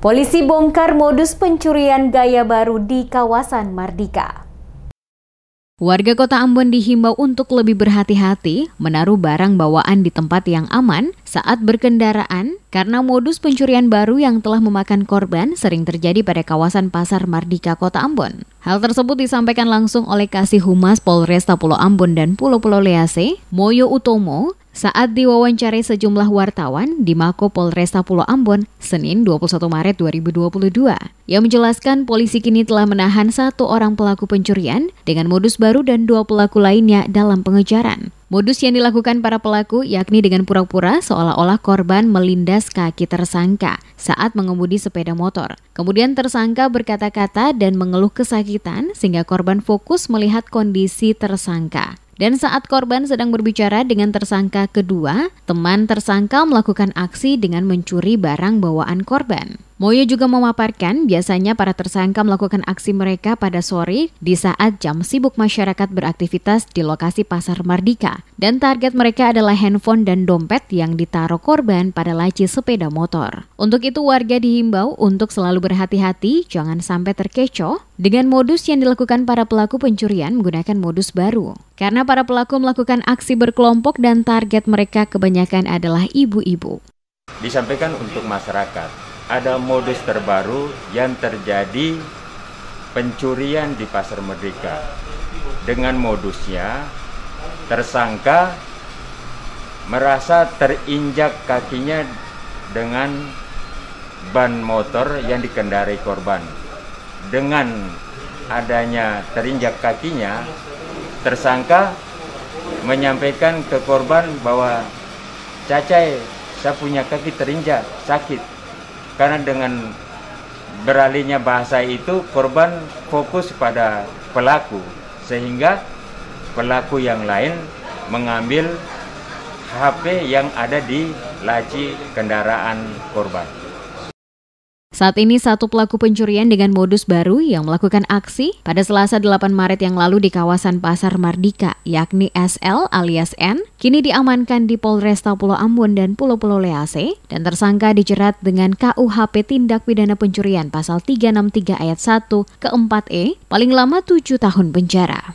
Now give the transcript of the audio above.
Polisi bongkar modus pencurian gaya baru di kawasan Mardika. Warga kota Ambon dihimbau untuk lebih berhati-hati menaruh barang bawaan di tempat yang aman saat berkendaraan karena modus pencurian baru yang telah memakan korban sering terjadi pada kawasan pasar Mardika kota Ambon. Hal tersebut disampaikan langsung oleh Kasih Humas Polresta Pulau Ambon dan Pulau Pulau Lease, Moyo Utomo, saat diwawancarai sejumlah wartawan di Mako Polresta Pulau Ambon, Senin 21 Maret 2022. Ia menjelaskan polisi kini telah menahan satu orang pelaku pencurian dengan modus baru dan dua pelaku lainnya dalam pengejaran. Modus yang dilakukan para pelaku yakni dengan pura-pura seolah-olah korban melindas kaki tersangka saat mengemudi sepeda motor. Kemudian tersangka berkata-kata dan mengeluh kesakitan sehingga korban fokus melihat kondisi tersangka. Dan saat korban sedang berbicara dengan tersangka kedua, teman tersangka melakukan aksi dengan mencuri barang bawaan korban. Moyo juga memaparkan biasanya para tersangka melakukan aksi mereka pada sore di saat jam sibuk masyarakat beraktivitas di lokasi Pasar Mardika dan target mereka adalah handphone dan dompet yang ditaruh korban pada laci sepeda motor. Untuk itu warga dihimbau untuk selalu berhati-hati jangan sampai terkecoh dengan modus yang dilakukan para pelaku pencurian menggunakan modus baru. Karena para pelaku melakukan aksi berkelompok dan target mereka kebanyakan adalah ibu-ibu. Disampaikan untuk masyarakat ada modus terbaru yang terjadi pencurian di Pasar Merdeka. Dengan modusnya, tersangka merasa terinjak kakinya dengan ban motor yang dikendarai korban. Dengan adanya terinjak kakinya, tersangka menyampaikan ke korban bahwa Cacai, saya punya kaki terinjak, sakit. Karena dengan beralihnya bahasa itu korban fokus pada pelaku sehingga pelaku yang lain mengambil HP yang ada di laci kendaraan korban. Saat ini satu pelaku pencurian dengan modus baru yang melakukan aksi pada Selasa 8 Maret yang lalu di kawasan Pasar Mardika, yakni SL alias N, kini diamankan di Polresta Pulau Ambon dan Pulau-Pulau Lease dan tersangka dijerat dengan KUHP tindak pidana pencurian pasal 363 ayat 1 ke 4E paling lama tujuh tahun penjara.